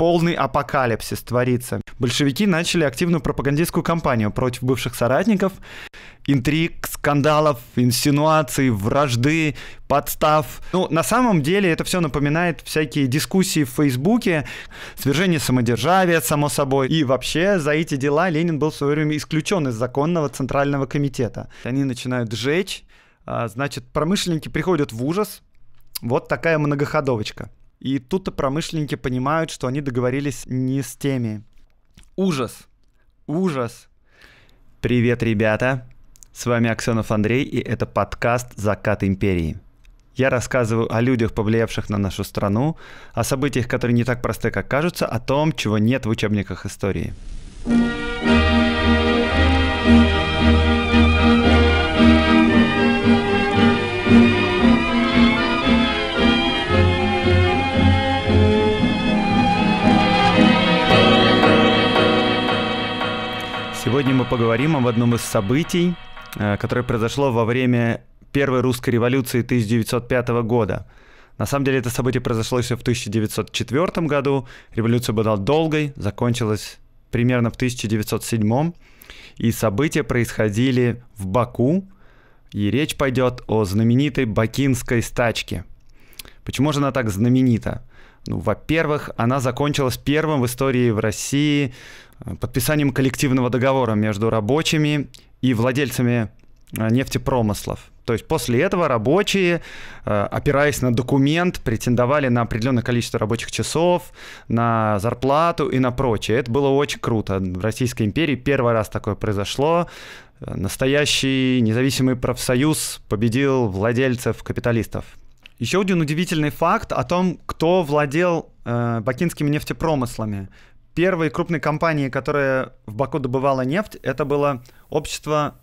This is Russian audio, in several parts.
полный апокалипсис творится. Большевики начали активную пропагандистскую кампанию против бывших соратников. Интриг, скандалов, инсинуаций, вражды, подстав. Ну, на самом деле это все напоминает всякие дискуссии в Фейсбуке, свержение самодержавия, само собой. И вообще за эти дела Ленин был в свое время исключен из законного Центрального комитета. Они начинают жечь, а, значит, промышленники приходят в ужас. Вот такая многоходовочка. И тут-то промышленники понимают, что они договорились не с теми. Ужас! Ужас! Привет, ребята! С вами Аксенов Андрей, и это подкаст «Закат империи». Я рассказываю о людях, повлиявших на нашу страну, о событиях, которые не так просты, как кажутся, о том, чего нет в учебниках истории. thank you поговорим об одном из событий, э, которое произошло во время первой русской революции 1905 года. На самом деле это событие произошло еще в 1904 году. Революция была долгой, закончилась примерно в 1907. И события происходили в Баку, и речь пойдет о знаменитой бакинской стачке. Почему же она так знаменита? Ну, во-первых, она закончилась первым в истории в России Э, подписанием коллективного договора между рабочими и владельцами э, нефтепромыслов. То есть после этого рабочие, э, опираясь на документ, претендовали на определенное количество рабочих часов, на зарплату и на прочее. Это было очень круто. В Российской империи первый раз такое произошло. Настоящий независимый профсоюз победил владельцев капиталистов. Еще один удивительный факт о том, кто владел э, бакинскими нефтепромыслами первой крупной компании, которая в Баку добывала нефть, это было общество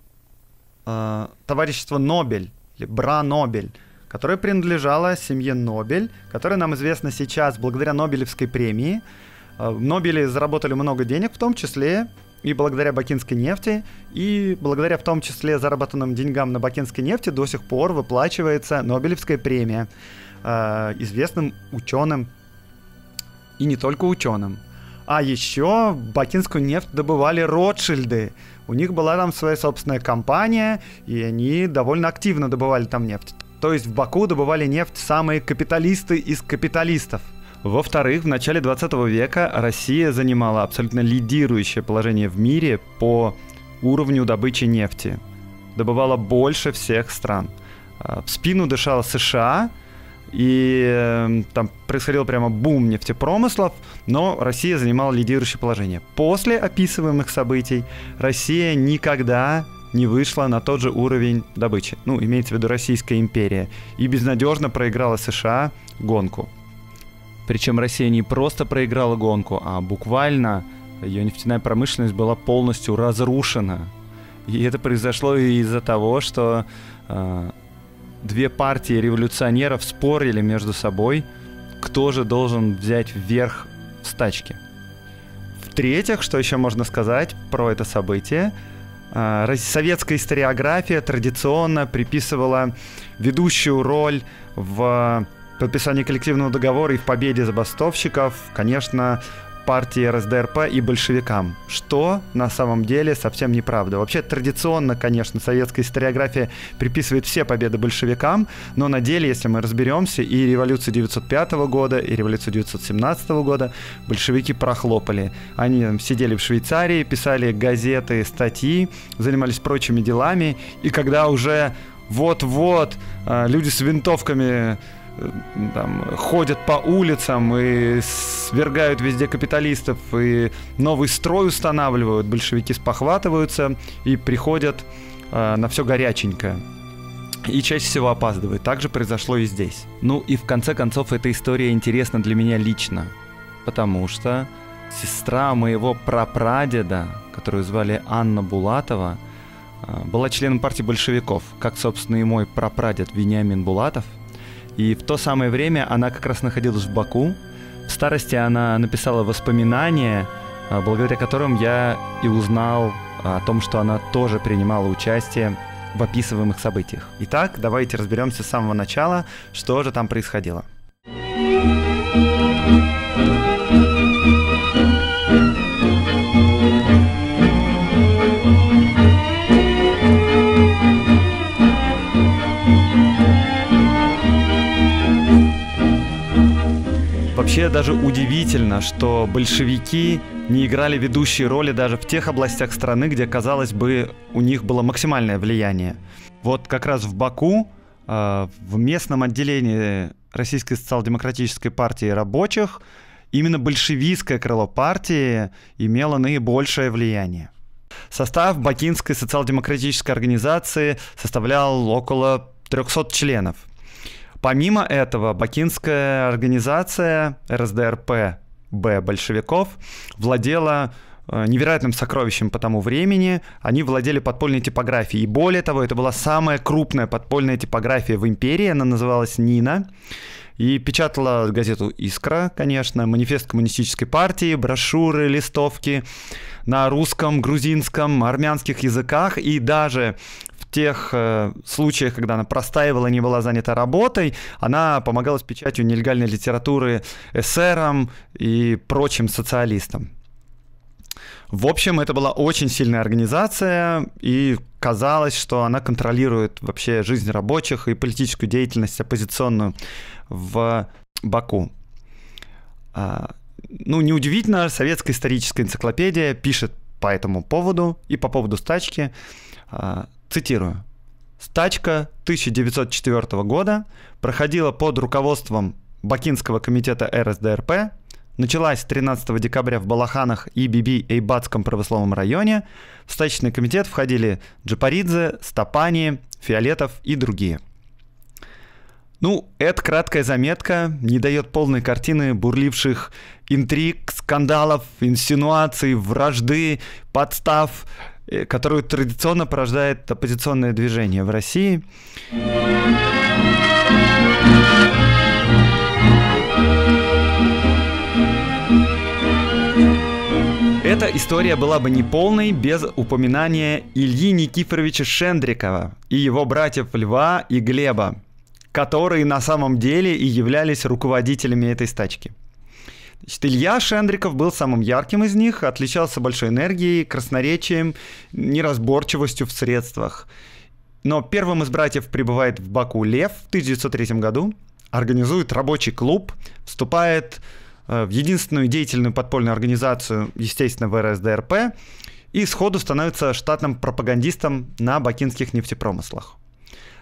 э, товарищества Нобель, или Бра Нобель, которое принадлежало семье Нобель, которая нам известна сейчас благодаря Нобелевской премии. Э, Нобели заработали много денег, в том числе и благодаря бакинской нефти, и благодаря в том числе заработанным деньгам на бакинской нефти до сих пор выплачивается Нобелевская премия э, известным ученым и не только ученым. А еще бакинскую нефть добывали Ротшильды. У них была там своя собственная компания, и они довольно активно добывали там нефть. То есть в Баку добывали нефть самые капиталисты из капиталистов. Во-вторых, в начале 20 века Россия занимала абсолютно лидирующее положение в мире по уровню добычи нефти. Добывала больше всех стран. А, в спину дышала США, и эм, там происходил прямо бум нефтепромыслов, но Россия занимала лидирующее положение. После описываемых событий Россия никогда не вышла на тот же уровень добычи, ну, имеется в виду Российская империя, и безнадежно проиграла США гонку. Причем Россия не просто проиграла гонку, а буквально ее нефтяная промышленность была полностью разрушена. И это произошло из-за того, что э, две партии революционеров спорили между собой, кто же должен взять вверх в стачке. В-третьих, что еще можно сказать про это событие, э, советская историография традиционно приписывала ведущую роль в подписании коллективного договора и в победе забастовщиков, конечно, партии РСДРП и большевикам, что на самом деле совсем неправда. Вообще традиционно, конечно, советская историография приписывает все победы большевикам, но на деле, если мы разберемся, и революцию 1905 года, и революцию 1917 года большевики прохлопали. Они там, сидели в Швейцарии, писали газеты, статьи, занимались прочими делами, и когда уже вот-вот э, люди с винтовками Э, там, ходят по улицам и свергают везде капиталистов, и новый строй устанавливают, большевики спохватываются и приходят э, на все горяченькое. И чаще всего опаздывают. Так же произошло и здесь. Ну и в конце концов эта история интересна для меня лично, потому что сестра моего прапрадеда, которую звали Анна Булатова, э, была членом партии большевиков, как, собственно, и мой прапрадед Вениамин Булатов – и в то самое время она как раз находилась в Баку. В старости она написала воспоминания, а, благодаря которым я и узнал а, о том, что она тоже принимала участие в описываемых событиях. Итак, давайте разберемся с самого начала, что же там происходило. Вообще даже удивительно, что большевики не играли ведущие роли даже в тех областях страны, где, казалось бы, у них было максимальное влияние. Вот как раз в Баку, э, в местном отделении Российской социал-демократической партии рабочих, именно большевистское крыло партии имело наибольшее влияние. Состав Бакинской социал-демократической организации составлял около 300 членов. Помимо этого, бакинская организация РСДРП Б большевиков владела э, невероятным сокровищем по тому времени. Они владели подпольной типографией. И более того, это была самая крупная подпольная типография в империи. Она называлась «Нина». И печатала газету «Искра», конечно, манифест коммунистической партии, брошюры, листовки на русском, грузинском, армянских языках. И даже тех э, случаях, когда она простаивала, не была занята работой, она помогала с печатью нелегальной литературы эсерам и прочим социалистам. В общем, это была очень сильная организация, и казалось, что она контролирует вообще жизнь рабочих и политическую деятельность оппозиционную в Баку. А, ну, неудивительно, советская историческая энциклопедия пишет по этому поводу и по поводу стачки. А, Цитирую. Стачка 1904 года проходила под руководством Бакинского комитета РСДРП, началась 13 декабря в Балаханах и Биби Эйбатском православном районе. В стачечный комитет входили Джапаридзе, Стапани, Фиолетов и другие. Ну, эта краткая заметка не дает полной картины бурливших интриг, скандалов, инсинуаций, вражды, подстав, Э, которую традиционно порождает оппозиционное движение в России. Эта история была бы неполной без упоминания Ильи Никифоровича Шендрикова и его братьев Льва и Глеба, которые на самом деле и являлись руководителями этой стачки. Илья Шендриков был самым ярким из них, отличался большой энергией, красноречием, неразборчивостью в средствах. Но первым из братьев прибывает в Баку Лев в 1903 году, организует рабочий клуб, вступает э, в единственную деятельную подпольную организацию, естественно, ВРСДРП, и сходу становится штатным пропагандистом на бакинских нефтепромыслах.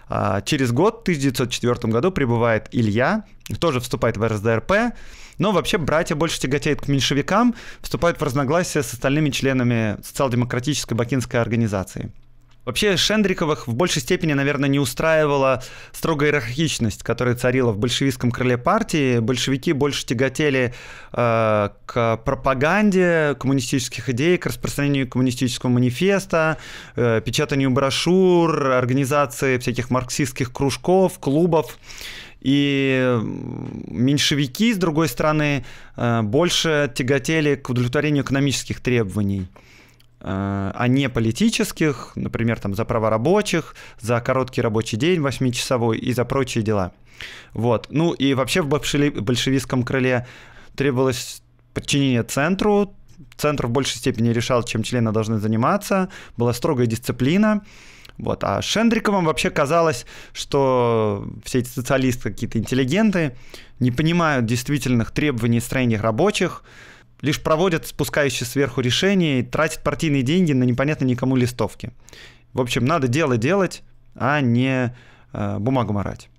А, через год, в 1904 году, прибывает Илья, тоже вступает в РСДРП, но вообще братья больше тяготеют к меньшевикам, вступают в разногласия с остальными членами социал-демократической бакинской организации. Вообще Шендриковых в большей степени, наверное, не устраивала строгая иерархичность, которая царила в большевистском крыле партии. Большевики больше тяготели э, к пропаганде коммунистических идей, к распространению коммунистического манифеста, э, печатанию брошюр, организации всяких марксистских кружков, клубов. И меньшевики, с другой стороны, э, больше тяготели к удовлетворению экономических требований э, а не политических, например, там, за права рабочих, за короткий рабочий день восьмичасовой и за прочие дела. Вот. Ну и вообще в большевистском крыле требовалось подчинение центру, центр в большей степени решал, чем члены должны заниматься, была строгая дисциплина, вот. А Шендриковым вообще казалось, что все эти социалисты какие-то интеллигенты, не понимают действительных требований и строений рабочих, лишь проводят спускающие сверху решения и тратят партийные деньги на непонятно никому листовки. В общем, надо дело делать, а не э, бумагу морать.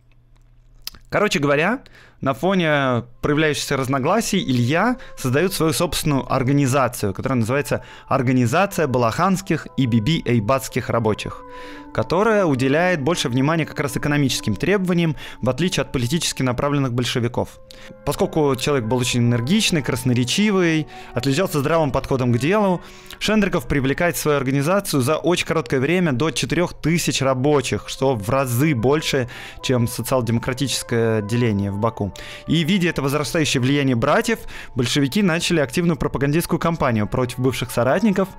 Короче говоря, на фоне проявляющихся разногласий Илья создает свою собственную организацию, которая называется «Организация балаханских и биби-эйбатских рабочих», которая уделяет больше внимания как раз экономическим требованиям, в отличие от политически направленных большевиков. Поскольку человек был очень энергичный, красноречивый, отличался здравым подходом к делу, Шендриков привлекает в свою организацию за очень короткое время до 4000 рабочих, что в разы больше, чем социал-демократическое деление в Баку. И, видя это возрастающее влияние братьев, большевики начали активную пропагандистскую кампанию против бывших соратников,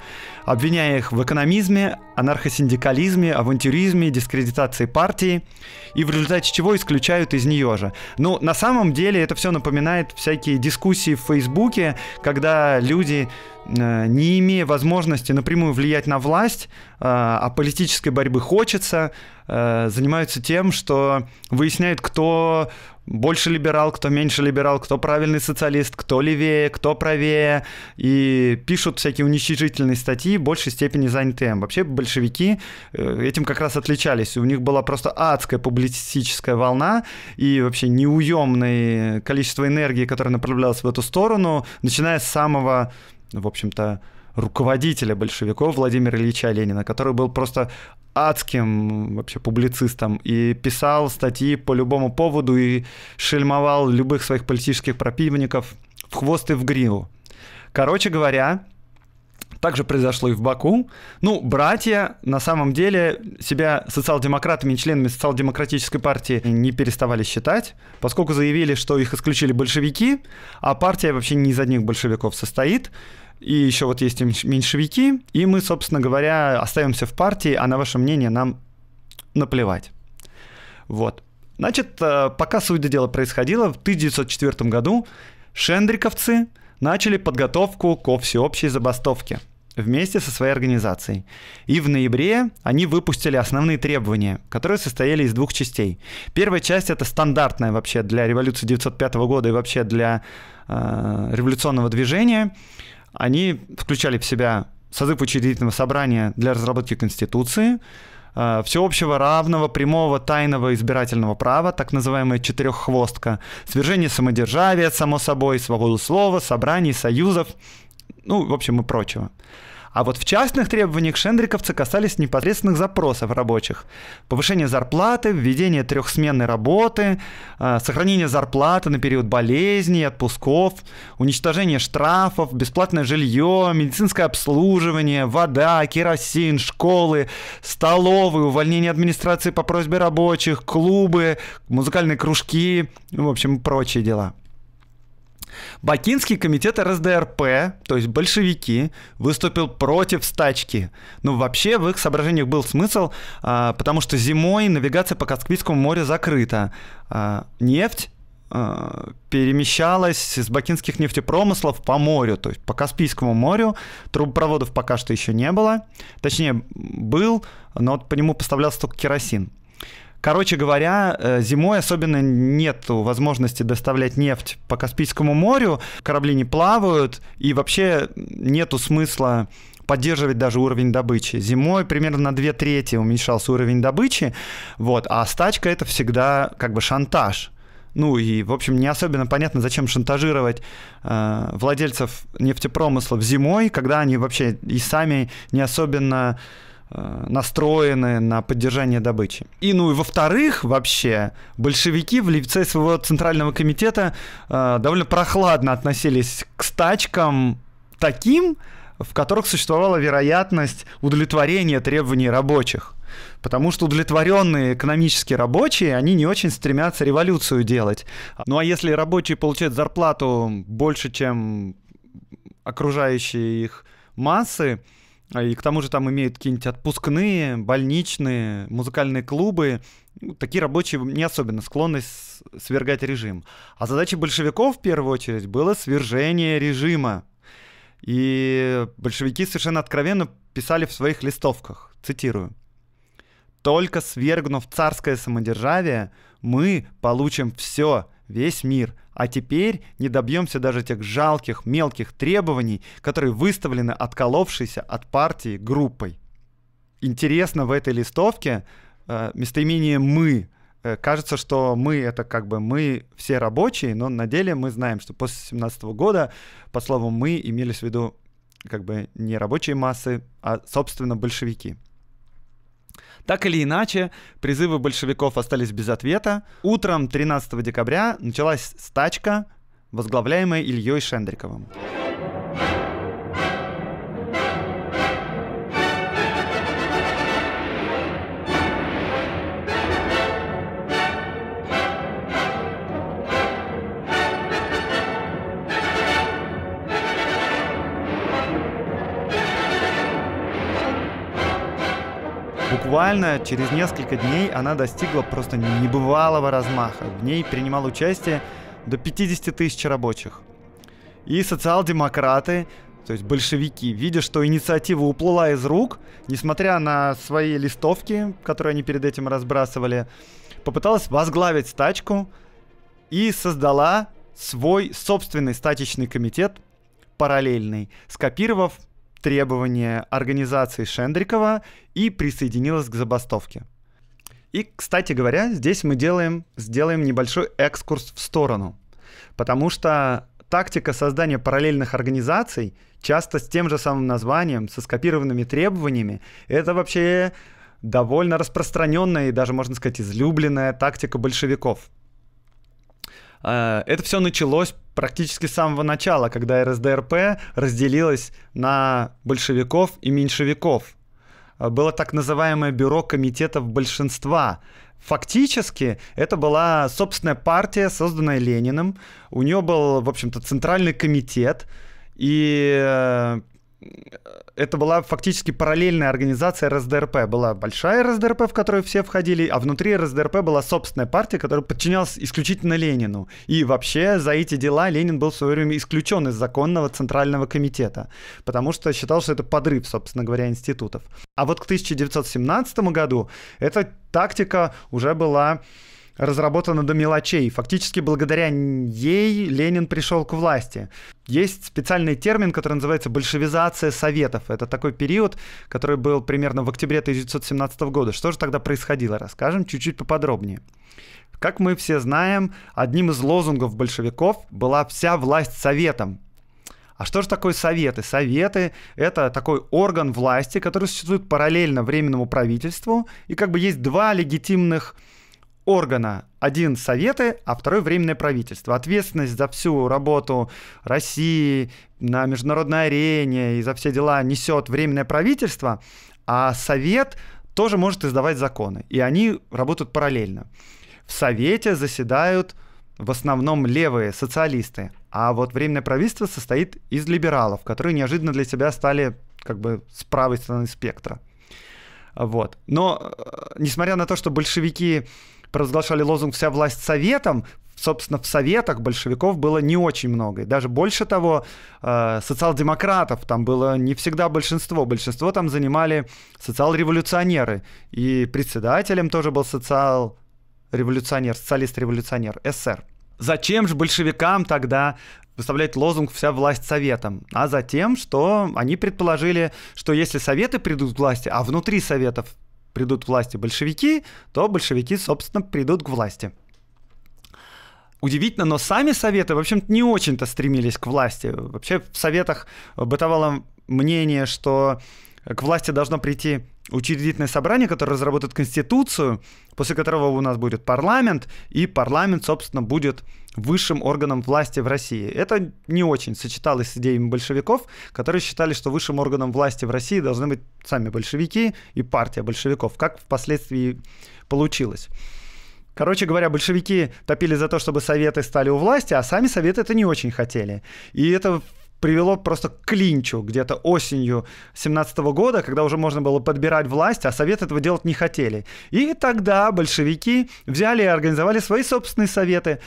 обвиняя их в экономизме, анархосиндикализме, авантюризме, дискредитации партии, и в результате чего исключают из нее же. Ну, на самом деле это все напоминает всякие дискуссии в Фейсбуке, когда люди э, не имея возможности напрямую влиять на власть, э, а политической борьбы хочется, э, занимаются тем, что выясняют, кто больше либерал, кто меньше либерал, кто правильный социалист, кто левее, кто правее, и пишут всякие уничижительные статьи, в большей степени заняты им. Вообще большевики э, этим как раз отличались. У них была просто адская публицистическая волна и вообще неуемное количество энергии, которое направлялось в эту сторону, начиная с самого, в общем-то, руководителя большевиков Владимира Ильича Ленина, который был просто адским вообще публицистом и писал статьи по любому поводу и шельмовал любых своих политических противников в хвост и в гриву. Короче говоря, также произошло и в Баку. Ну, братья на самом деле себя социал-демократами членами социал-демократической партии не переставали считать, поскольку заявили, что их исключили большевики, а партия вообще не из одних большевиков состоит и еще вот есть меньшевики, и мы, собственно говоря, остаемся в партии, а на ваше мнение нам наплевать. Вот. Значит, э, пока суть до дела происходила, в 1904 году шендриковцы начали подготовку ко всеобщей забастовке вместе со своей организацией. И в ноябре они выпустили основные требования, которые состояли из двух частей. Первая часть это стандартная вообще для революции 1905 года и вообще для э, революционного движения – они включали в себя созыв учредительного собрания для разработки Конституции, э, всеобщего равного прямого тайного избирательного права, так называемая четыреххвостка, свержение самодержавия, само собой, свободу слова, собраний, союзов, ну, в общем, и прочего. А вот в частных требованиях шендриковцы касались непосредственных запросов рабочих. Повышение зарплаты, введение трехсменной работы, э, сохранение зарплаты на период болезней, отпусков, уничтожение штрафов, бесплатное жилье, медицинское обслуживание, вода, керосин, школы, столовые, увольнение администрации по просьбе рабочих, клубы, музыкальные кружки, в общем, прочие дела. Бакинский комитет РСДРП, то есть большевики, выступил против стачки. Ну, вообще, в их соображениях был смысл, а, потому что зимой навигация по Каспийскому морю закрыта. А, нефть а, перемещалась из бакинских нефтепромыслов по морю, то есть по Каспийскому морю. Трубопроводов пока что еще не было. Точнее, был, но по нему поставлялся только керосин. Короче говоря, э, зимой особенно нет возможности доставлять нефть по Каспийскому морю, корабли не плавают, и вообще нету смысла поддерживать даже уровень добычи. Зимой примерно на две трети уменьшался уровень добычи, вот, а стачка — это всегда как бы шантаж. Ну и, в общем, не особенно понятно, зачем шантажировать э, владельцев нефтепромыслов зимой, когда они вообще и сами не особенно Э, настроены на поддержание добычи. И, ну и во-вторых, вообще, большевики в лице своего Центрального комитета э, довольно прохладно относились к стачкам таким, в которых существовала вероятность удовлетворения требований рабочих. Потому что удовлетворенные экономически рабочие, они не очень стремятся революцию делать. Ну а если рабочие получают зарплату больше, чем окружающие их массы, а, и к тому же там имеют какие-нибудь отпускные, больничные, музыкальные клубы. Ну, такие рабочие не особенно склонны свергать режим. А задача большевиков, в первую очередь, было свержение режима. И большевики совершенно откровенно писали в своих листовках, цитирую, «Только свергнув царское самодержавие, мы получим все, весь мир. А теперь не добьемся даже тех жалких, мелких требований, которые выставлены отколовшейся от партии группой. Интересно в этой листовке э, местоимение «мы». Э, кажется, что мы — это как бы мы все рабочие, но на деле мы знаем, что после 17 года по слову «мы» имелись в виду как бы не рабочие массы, а, собственно, большевики — так или иначе, призывы большевиков остались без ответа. Утром 13 декабря началась стачка, возглавляемая Ильей Шендриковым. буквально через несколько дней она достигла просто небывалого размаха. В ней принимало участие до 50 тысяч рабочих. И социал-демократы, то есть большевики, видя, что инициатива уплыла из рук, несмотря на свои листовки, которые они перед этим разбрасывали, попыталась возглавить стачку и создала свой собственный статичный комитет, параллельный, скопировав требования организации Шендрикова и присоединилась к забастовке. И, кстати говоря, здесь мы делаем, сделаем небольшой экскурс в сторону, потому что тактика создания параллельных организаций, часто с тем же самым названием, со скопированными требованиями, это вообще довольно распространенная и даже, можно сказать, излюбленная тактика большевиков. А, это все началось практически с самого начала, когда РСДРП разделилась на большевиков и меньшевиков. А, было так называемое бюро комитетов большинства. Фактически это была собственная партия, созданная Лениным. У нее был, в общем-то, центральный комитет, и э, это была фактически параллельная организация РСДРП. Была большая РСДРП, в которую все входили, а внутри РСДРП была собственная партия, которая подчинялась исключительно Ленину. И вообще за эти дела Ленин был в свое время исключен из законного Центрального комитета, потому что считал, что это подрыв, собственно говоря, институтов. А вот к 1917 году эта тактика уже была разработана до мелочей. Фактически благодаря ей Ленин пришел к власти. Есть специальный термин, который называется большевизация советов. Это такой период, который был примерно в октябре 1917 года. Что же тогда происходило, расскажем чуть-чуть поподробнее. Как мы все знаем, одним из лозунгов большевиков была «вся власть советом», а что же такое советы? Советы — это такой орган власти, который существует параллельно Временному правительству, и как бы есть два легитимных органа. Один Советы, а второй Временное правительство. Ответственность за всю работу России на международной арене и за все дела несет Временное правительство, а Совет тоже может издавать законы. И они работают параллельно. В Совете заседают в основном левые социалисты, а вот Временное правительство состоит из либералов, которые неожиданно для себя стали как бы с правой стороны спектра. Вот. Но, э, несмотря на то, что большевики провозглашали лозунг «Вся власть советом», собственно, в советах большевиков было не очень много. И даже больше того, э, социал-демократов там было не всегда большинство. Большинство там занимали социал-революционеры. И председателем тоже был социал-революционер, социалист-революционер, СССР. Зачем же большевикам тогда выставлять лозунг «Вся власть советом», а затем, что они предположили, что если советы придут к власти, а внутри советов придут к власти большевики, то большевики, собственно, придут к власти. Удивительно, но сами советы, в общем-то, не очень-то стремились к власти. Вообще в советах бытовало мнение, что к власти должно прийти учредительное собрание, которое разработает конституцию, после которого у нас будет парламент, и парламент, собственно, будет высшим органом власти в России. Это не очень сочеталось с идеями большевиков, которые считали, что высшим органом власти в России должны быть сами большевики и партия большевиков, как впоследствии получилось. Короче говоря, большевики топили за то, чтобы советы стали у власти, а сами советы это не очень хотели. И это привело просто к клинчу где-то осенью 17 года, когда уже можно было подбирать власть, а советы этого делать не хотели. И тогда большевики взяли и организовали свои собственные советы,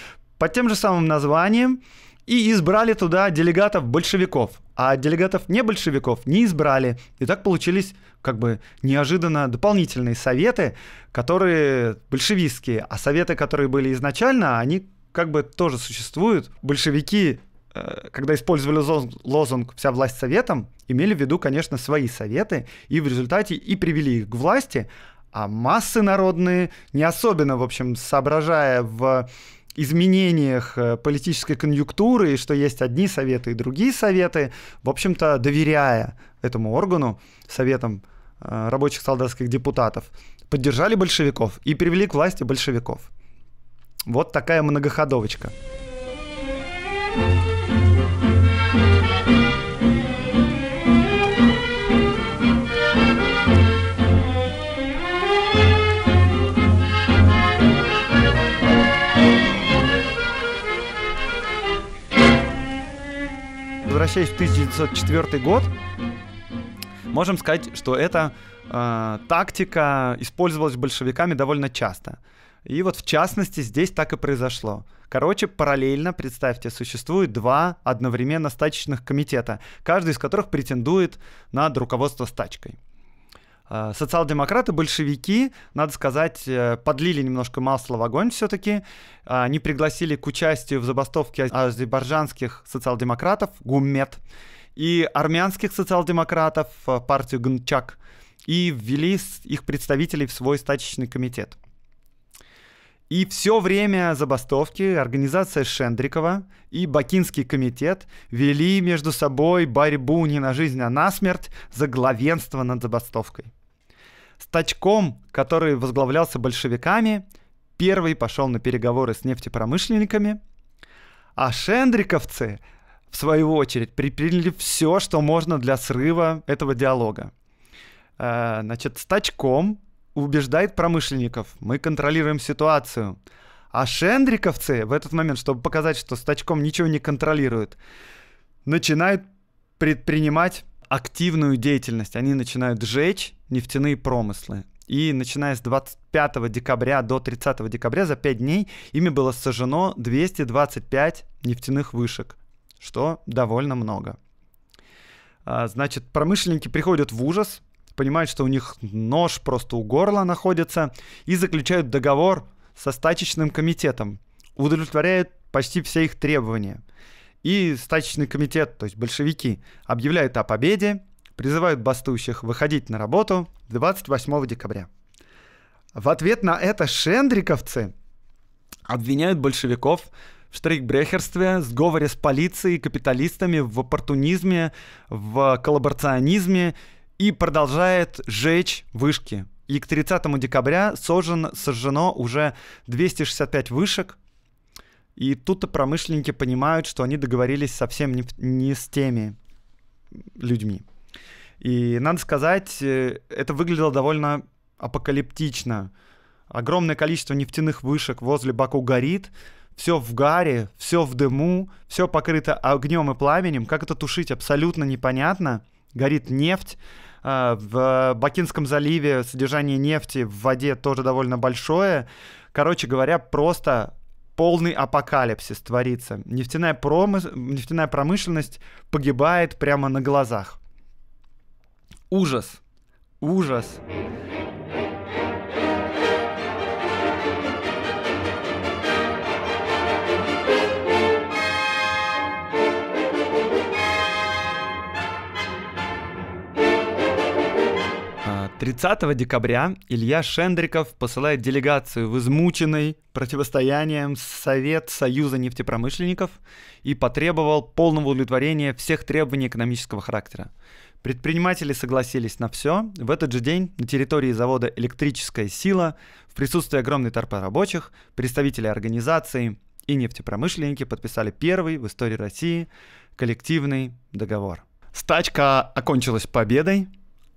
под тем же самым названием и избрали туда делегатов большевиков. А делегатов не большевиков не избрали. И так получились как бы неожиданно дополнительные советы, которые большевистские. А советы, которые были изначально, они как бы тоже существуют. Большевики э, когда использовали лозунг «Вся власть советом», имели в виду, конечно, свои советы, и в результате и привели их к власти, а массы народные, не особенно, в общем, соображая в изменениях э, политической конъюнктуры, и что есть одни советы и другие советы, в общем-то, доверяя этому органу, советам э, рабочих солдатских депутатов, поддержали большевиков и привели к власти большевиков. Вот такая многоходовочка. thank you возвращаясь в 1904 год, можем сказать, что эта э, тактика использовалась большевиками довольно часто. И вот в частности здесь так и произошло. Короче, параллельно, представьте, существует два одновременно стачечных комитета, каждый из которых претендует над руководство стачкой. Э, социал-демократы, большевики, надо сказать, э, подлили немножко масла в огонь все-таки. А, они пригласили к участию в забастовке азербайджанских социал-демократов Гуммет и армянских социал-демократов э, партию Гнчак и ввели их представителей в свой статичный комитет. И все время забастовки организация Шендрикова и Бакинский комитет вели между собой борьбу не на жизнь, а на смерть за главенство над забастовкой стачком, который возглавлялся большевиками, первый пошел на переговоры с нефтепромышленниками, а шендриковцы, в свою очередь, приприняли все, что можно для срыва этого диалога. Э, значит, стачком убеждает промышленников, мы контролируем ситуацию. А шендриковцы в этот момент, чтобы показать, что стачком ничего не контролирует, начинают предпринимать активную деятельность. Они начинают сжечь нефтяные промыслы. И начиная с 25 декабря до 30 декабря, за 5 дней, ими было сожжено 225 нефтяных вышек, что довольно много. А, значит, промышленники приходят в ужас, понимают, что у них нож просто у горла находится, и заключают договор со стачечным комитетом, удовлетворяют почти все их требования. И стачечный комитет, то есть большевики, объявляют о победе, призывают бастующих выходить на работу 28 декабря. В ответ на это шендриковцы обвиняют большевиков в штрейкбрехерстве, сговоре с полицией, капиталистами, в оппортунизме, в коллаборационизме и продолжает жечь вышки. И к 30 декабря сожжен, сожжено уже 265 вышек, и тут-то промышленники понимают, что они договорились совсем не, не с теми людьми. И надо сказать, э, это выглядело довольно апокалиптично. Огромное количество нефтяных вышек возле Баку горит, все в гаре, все в дыму, все покрыто огнем и пламенем. Как это тушить, абсолютно непонятно. Горит нефть. А, в Бакинском заливе содержание нефти в воде тоже довольно большое. Короче говоря, просто полный апокалипсис творится. Нефтяная, промыс... Нефтяная промышленность погибает прямо на глазах. Ужас. Ужас. 30 декабря Илья Шендриков посылает делегацию в измученный противостоянием Совет Союза нефтепромышленников и потребовал полного удовлетворения всех требований экономического характера. Предприниматели согласились на все. В этот же день на территории завода «Электрическая сила» в присутствии огромной торпы рабочих, представители организации и нефтепромышленники подписали первый в истории России коллективный договор. Стачка окончилась победой,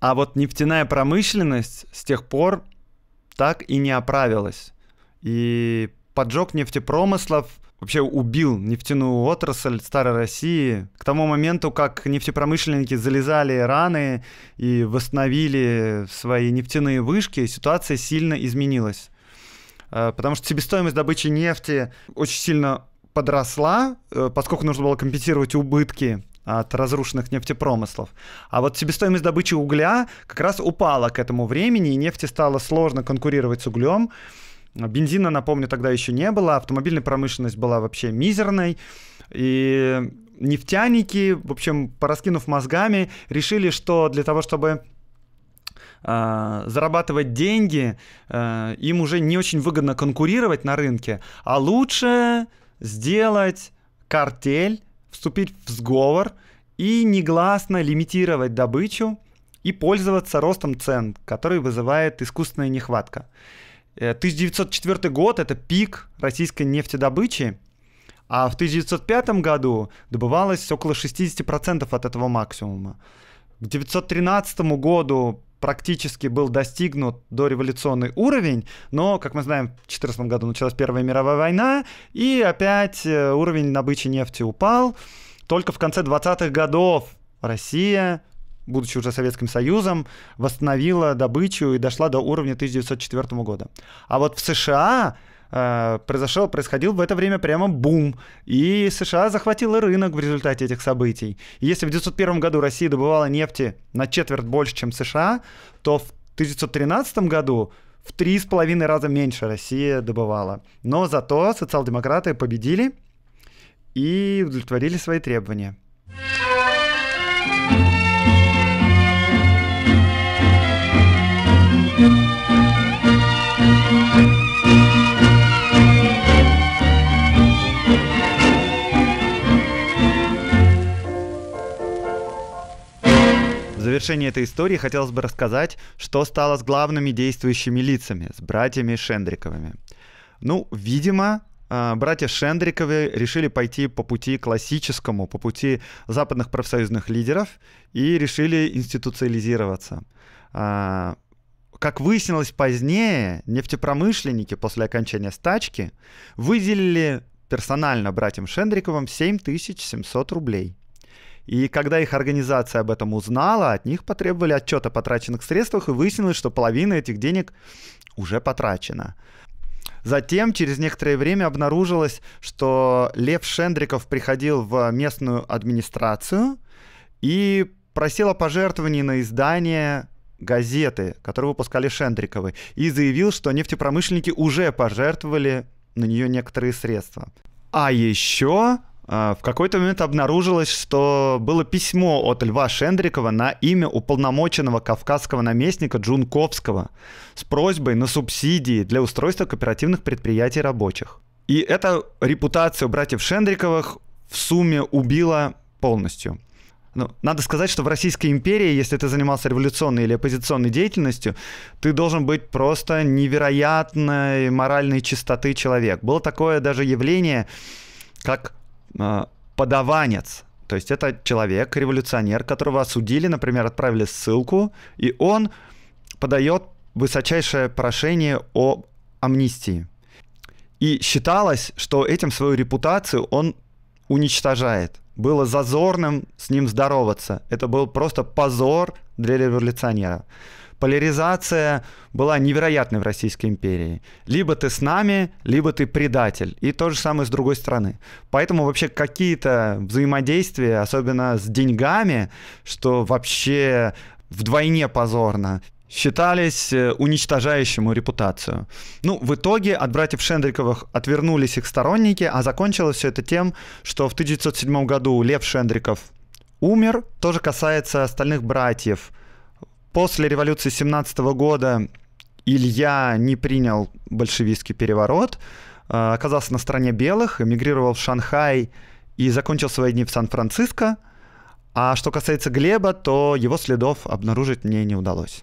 а вот нефтяная промышленность с тех пор так и не оправилась. И поджог нефтепромыслов вообще убил нефтяную отрасль старой России. К тому моменту, как нефтепромышленники залезали раны и восстановили свои нефтяные вышки, ситуация сильно изменилась. Э, потому что себестоимость добычи нефти очень сильно подросла, э, поскольку нужно было компенсировать убытки от разрушенных нефтепромыслов. А вот себестоимость добычи угля как раз упала к этому времени, и нефти стало сложно конкурировать с углем. Бензина, напомню, тогда еще не было, автомобильная промышленность была вообще мизерной, и нефтяники, в общем, пораскинув мозгами, решили, что для того, чтобы а, зарабатывать деньги, а, им уже не очень выгодно конкурировать на рынке, а лучше сделать картель вступить в сговор и негласно лимитировать добычу и пользоваться ростом цен, который вызывает искусственная нехватка. 1904 э, год — это пик российской нефтедобычи, а в 1905 году добывалось около 60% от этого максимума. К 1913 году практически был достигнут дореволюционный уровень, но, как мы знаем, в 2014 году началась Первая мировая война, и опять э, уровень добычи нефти упал. Только в конце 20-х годов Россия будучи уже Советским Союзом, восстановила добычу и дошла до уровня 1904 года. А вот в США Э, произошел, происходил в это время прямо бум, и США захватила рынок в результате этих событий. если в 1901 году Россия добывала нефти на четверть больше, чем США, то в 1913 году в три с половиной раза меньше Россия добывала. Но зато социал-демократы победили и удовлетворили свои требования. thank you завершении этой истории хотелось бы рассказать, что стало с главными действующими лицами, с братьями Шендриковыми. Ну, видимо, а, братья Шендриковы решили пойти по пути классическому, по пути западных профсоюзных лидеров и решили институциализироваться. А, как выяснилось позднее, нефтепромышленники после окончания стачки выделили персонально братьям Шендриковым 7700 рублей – и когда их организация об этом узнала, от них потребовали отчет о потраченных средствах и выяснилось, что половина этих денег уже потрачена. Затем, через некоторое время, обнаружилось, что Лев Шендриков приходил в местную администрацию и просил о пожертвовании на издание газеты, которую выпускали Шендриковы, и заявил, что нефтепромышленники уже пожертвовали на нее некоторые средства. А еще а, в какой-то момент обнаружилось, что было письмо от Льва Шендрикова на имя уполномоченного кавказского наместника Джунковского с просьбой на субсидии для устройства кооперативных предприятий рабочих. И эта репутация братьев Шендриковых в сумме убила полностью. Ну, надо сказать, что в Российской империи, если ты занимался революционной или оппозиционной деятельностью, ты должен быть просто невероятной моральной чистоты человек. Было такое даже явление, как а, подаванец. То есть это человек, революционер, которого осудили, например, отправили ссылку, и он подает высочайшее прошение о амнистии. И считалось, что этим свою репутацию он уничтожает. Было зазорным с ним здороваться. Это был просто позор для революционера поляризация была невероятной в Российской империи. Либо ты с нами, либо ты предатель. И то же самое с другой стороны. Поэтому вообще какие-то взаимодействия, особенно с деньгами, что вообще вдвойне позорно, считались э, уничтожающему репутацию. Ну, в итоге от братьев Шендриковых отвернулись их сторонники, а закончилось все это тем, что в 1907 году Лев Шендриков умер. Тоже касается остальных братьев – после революции 17 года Илья не принял большевистский переворот, э, оказался на стороне белых, эмигрировал в Шанхай и закончил свои дни в Сан-Франциско. А что касается Глеба, то его следов обнаружить мне не удалось.